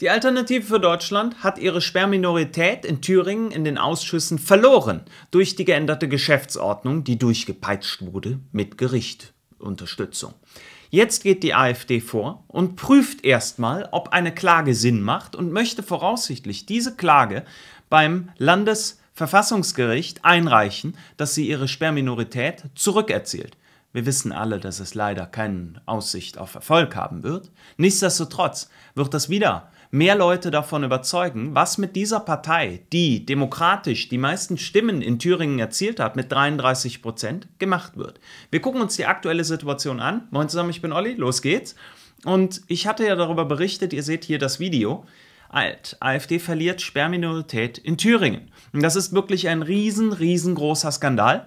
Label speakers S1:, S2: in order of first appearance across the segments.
S1: Die Alternative für Deutschland hat ihre Sperrminorität in Thüringen in den Ausschüssen verloren durch die geänderte Geschäftsordnung, die durchgepeitscht wurde mit Gericht Unterstützung. Jetzt geht die AfD vor und prüft erstmal, ob eine Klage Sinn macht und möchte voraussichtlich diese Klage beim Landesverfassungsgericht einreichen, dass sie ihre Sperrminorität zurückerzielt. Wir wissen alle, dass es leider keine Aussicht auf Erfolg haben wird. Nichtsdestotrotz wird das wieder mehr Leute davon überzeugen, was mit dieser Partei, die demokratisch die meisten Stimmen in Thüringen erzielt hat, mit 33 Prozent, gemacht wird. Wir gucken uns die aktuelle Situation an. Moin zusammen, ich bin Olli, los geht's. Und ich hatte ja darüber berichtet, ihr seht hier das Video. Alt. AfD verliert Sperrminorität in Thüringen. Und das ist wirklich ein riesen, riesengroßer Skandal.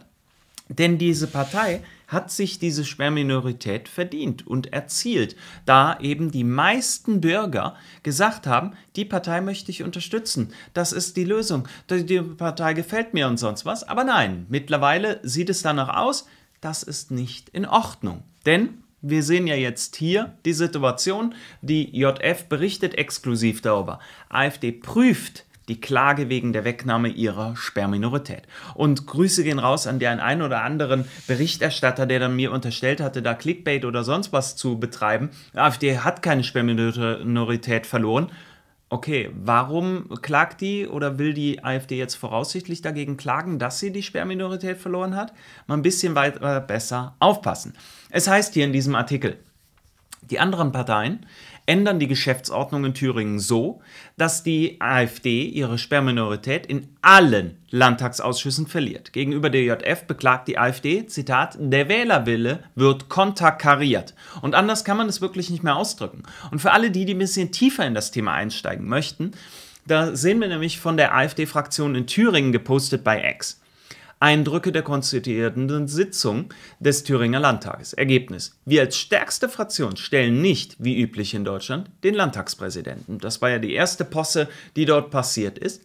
S1: Denn diese Partei hat sich diese Sperrminorität verdient und erzielt, da eben die meisten Bürger gesagt haben, die Partei möchte ich unterstützen, das ist die Lösung, die Partei gefällt mir und sonst was. Aber nein, mittlerweile sieht es danach aus, das ist nicht in Ordnung. Denn wir sehen ja jetzt hier die Situation, die JF berichtet exklusiv darüber. AfD prüft die Klage wegen der Wegnahme ihrer Sperrminorität. Und Grüße gehen raus an den einen oder anderen Berichterstatter, der dann mir unterstellt hatte, da Clickbait oder sonst was zu betreiben. Die AfD hat keine Sperrminorität verloren. Okay, warum klagt die oder will die AfD jetzt voraussichtlich dagegen klagen, dass sie die Sperrminorität verloren hat? Mal ein bisschen weiter besser aufpassen. Es heißt hier in diesem Artikel, die anderen Parteien ändern die Geschäftsordnung in Thüringen so, dass die AfD ihre Sperrminorität in allen Landtagsausschüssen verliert. Gegenüber der JF beklagt die AfD, Zitat, der Wählerwille wird konterkariert. Und anders kann man es wirklich nicht mehr ausdrücken. Und für alle die, die ein bisschen tiefer in das Thema einsteigen möchten, da sehen wir nämlich von der AfD-Fraktion in Thüringen gepostet bei X. Eindrücke der konstituierenden Sitzung des Thüringer Landtages. Ergebnis. Wir als stärkste Fraktion stellen nicht, wie üblich in Deutschland, den Landtagspräsidenten. Das war ja die erste Posse, die dort passiert ist.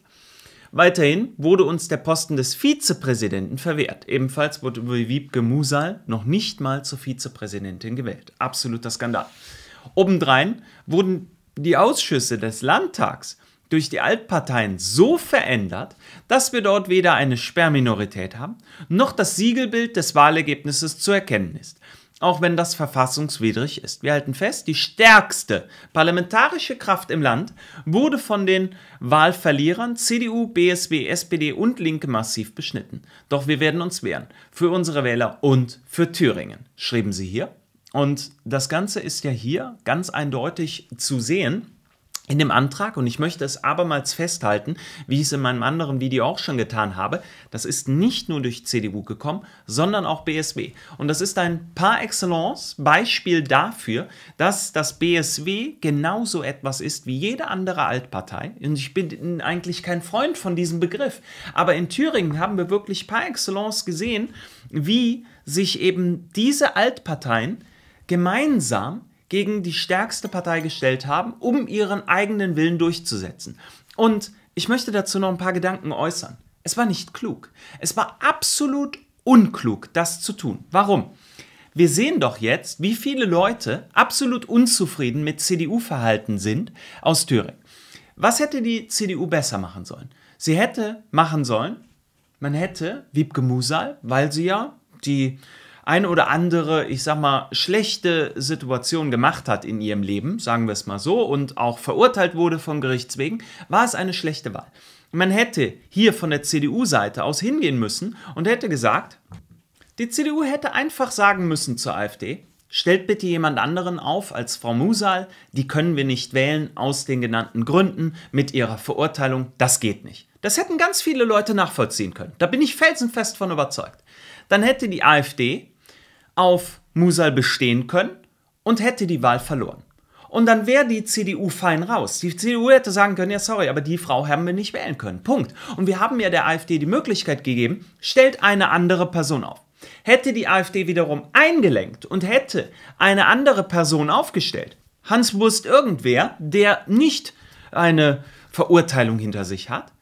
S1: Weiterhin wurde uns der Posten des Vizepräsidenten verwehrt. Ebenfalls wurde Wiebke Musal noch nicht mal zur Vizepräsidentin gewählt. Absoluter Skandal. Obendrein wurden die Ausschüsse des Landtags durch die Altparteien so verändert, dass wir dort weder eine Sperrminorität haben, noch das Siegelbild des Wahlergebnisses zu erkennen ist. Auch wenn das verfassungswidrig ist. Wir halten fest, die stärkste parlamentarische Kraft im Land wurde von den Wahlverlierern CDU, BSW, SPD und Linke massiv beschnitten. Doch wir werden uns wehren. Für unsere Wähler und für Thüringen, Schreiben sie hier. Und das Ganze ist ja hier ganz eindeutig zu sehen in dem Antrag, und ich möchte es abermals festhalten, wie ich es in meinem anderen Video auch schon getan habe, das ist nicht nur durch CDU gekommen, sondern auch BSW. Und das ist ein par excellence Beispiel dafür, dass das BSW genauso etwas ist wie jede andere Altpartei. Und ich bin eigentlich kein Freund von diesem Begriff. Aber in Thüringen haben wir wirklich par excellence gesehen, wie sich eben diese Altparteien gemeinsam gegen die stärkste Partei gestellt haben, um ihren eigenen Willen durchzusetzen. Und ich möchte dazu noch ein paar Gedanken äußern. Es war nicht klug. Es war absolut unklug, das zu tun. Warum? Wir sehen doch jetzt, wie viele Leute absolut unzufrieden mit CDU-Verhalten sind aus Thüringen. Was hätte die CDU besser machen sollen? Sie hätte machen sollen, man hätte Wiebke Musal, weil sie ja die eine oder andere, ich sag mal, schlechte Situation gemacht hat in ihrem Leben, sagen wir es mal so, und auch verurteilt wurde von Gerichts wegen, war es eine schlechte Wahl. Man hätte hier von der CDU-Seite aus hingehen müssen und hätte gesagt, die CDU hätte einfach sagen müssen zur AfD, Stellt bitte jemand anderen auf als Frau Musal, die können wir nicht wählen aus den genannten Gründen mit ihrer Verurteilung, das geht nicht. Das hätten ganz viele Leute nachvollziehen können. Da bin ich felsenfest von überzeugt. Dann hätte die AfD auf Musal bestehen können und hätte die Wahl verloren. Und dann wäre die CDU fein raus. Die CDU hätte sagen können, ja sorry, aber die Frau haben wir nicht wählen können. Punkt. Und wir haben ja der AfD die Möglichkeit gegeben, stellt eine andere Person auf. Hätte die AfD wiederum eingelenkt und hätte eine andere Person aufgestellt, Hans Wurst irgendwer, der nicht eine Verurteilung hinter sich hat,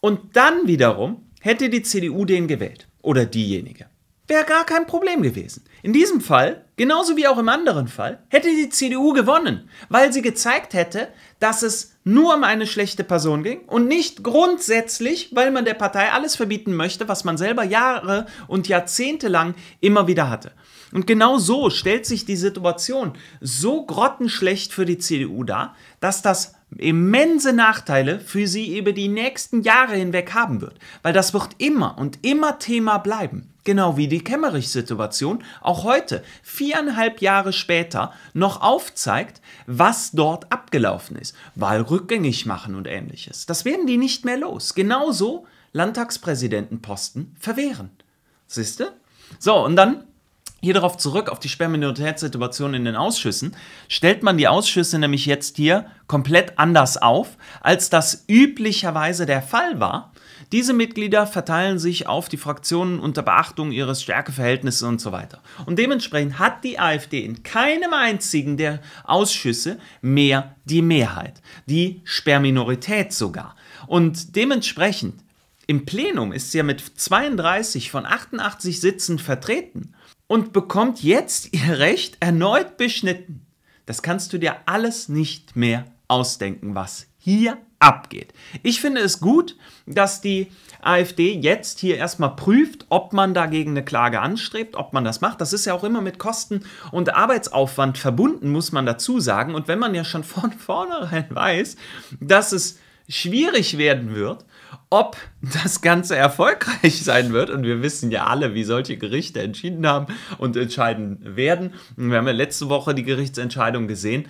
S1: und dann wiederum hätte die CDU den gewählt oder diejenige wäre gar kein Problem gewesen. In diesem Fall, genauso wie auch im anderen Fall, hätte die CDU gewonnen, weil sie gezeigt hätte, dass es nur um eine schlechte Person ging und nicht grundsätzlich, weil man der Partei alles verbieten möchte, was man selber Jahre und Jahrzehnte lang immer wieder hatte. Und genau so stellt sich die Situation so grottenschlecht für die CDU dar, dass das immense Nachteile für sie über die nächsten Jahre hinweg haben wird. Weil das wird immer und immer Thema bleiben. Genau wie die Kemmerich-Situation auch heute, viereinhalb Jahre später, noch aufzeigt, was dort abgelaufen ist. Wahl rückgängig machen und ähnliches. Das werden die nicht mehr los. Genauso Landtagspräsidentenposten verwehren. Siehste? So, und dann hier darauf zurück, auf die Sperrminoritätssituation in den Ausschüssen, stellt man die Ausschüsse nämlich jetzt hier komplett anders auf, als das üblicherweise der Fall war. Diese Mitglieder verteilen sich auf die Fraktionen unter Beachtung ihres Stärkeverhältnisses und so weiter. Und dementsprechend hat die AfD in keinem einzigen der Ausschüsse mehr die Mehrheit, die Sperrminorität sogar. Und dementsprechend im Plenum ist sie ja mit 32 von 88 Sitzen vertreten und bekommt jetzt ihr Recht erneut beschnitten. Das kannst du dir alles nicht mehr ausdenken, was hier abgeht. Ich finde es gut, dass die AfD jetzt hier erstmal prüft, ob man dagegen eine Klage anstrebt, ob man das macht. Das ist ja auch immer mit Kosten und Arbeitsaufwand verbunden, muss man dazu sagen. Und wenn man ja schon von vornherein weiß, dass es schwierig werden wird, ob das Ganze erfolgreich sein wird. Und wir wissen ja alle, wie solche Gerichte entschieden haben und entscheiden werden. wir haben ja letzte Woche die Gerichtsentscheidung gesehen.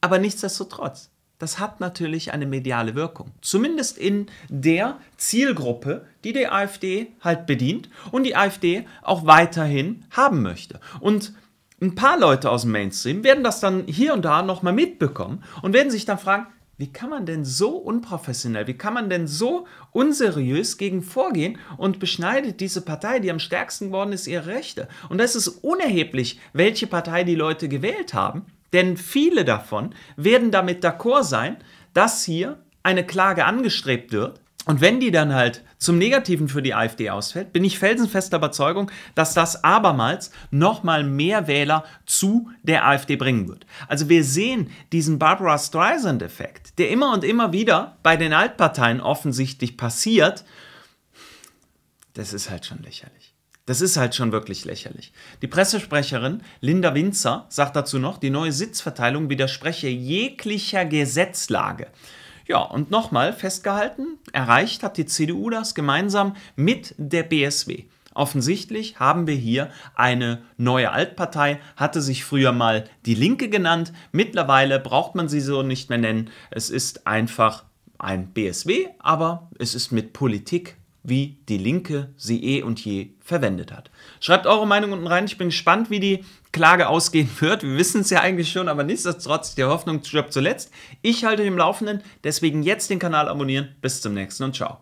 S1: Aber nichtsdestotrotz, das hat natürlich eine mediale Wirkung. Zumindest in der Zielgruppe, die die AfD halt bedient und die AfD auch weiterhin haben möchte. Und ein paar Leute aus dem Mainstream werden das dann hier und da nochmal mitbekommen und werden sich dann fragen, wie kann man denn so unprofessionell, wie kann man denn so unseriös gegen vorgehen und beschneidet diese Partei, die am stärksten geworden ist, ihre Rechte? Und das ist unerheblich, welche Partei die Leute gewählt haben, denn viele davon werden damit d'accord sein, dass hier eine Klage angestrebt wird und wenn die dann halt zum Negativen für die AfD ausfällt, bin ich felsenfester Überzeugung, dass das abermals nochmal mehr Wähler zu der AfD bringen wird. Also wir sehen diesen Barbara Streisand-Effekt, der immer und immer wieder bei den Altparteien offensichtlich passiert. Das ist halt schon lächerlich. Das ist halt schon wirklich lächerlich. Die Pressesprecherin Linda Winzer sagt dazu noch, die neue Sitzverteilung widerspreche jeglicher Gesetzlage. Ja, und nochmal festgehalten, erreicht hat die CDU das gemeinsam mit der BSW. Offensichtlich haben wir hier eine neue Altpartei, hatte sich früher mal die Linke genannt, mittlerweile braucht man sie so nicht mehr nennen, es ist einfach ein BSW, aber es ist mit Politik wie die Linke sie eh und je verwendet hat. Schreibt eure Meinung unten rein. Ich bin gespannt, wie die Klage ausgehen wird. Wir wissen es ja eigentlich schon, aber nichtsdestotrotz, die Hoffnung stirbt zuletzt. Ich halte den Laufenden, deswegen jetzt den Kanal abonnieren. Bis zum nächsten und ciao.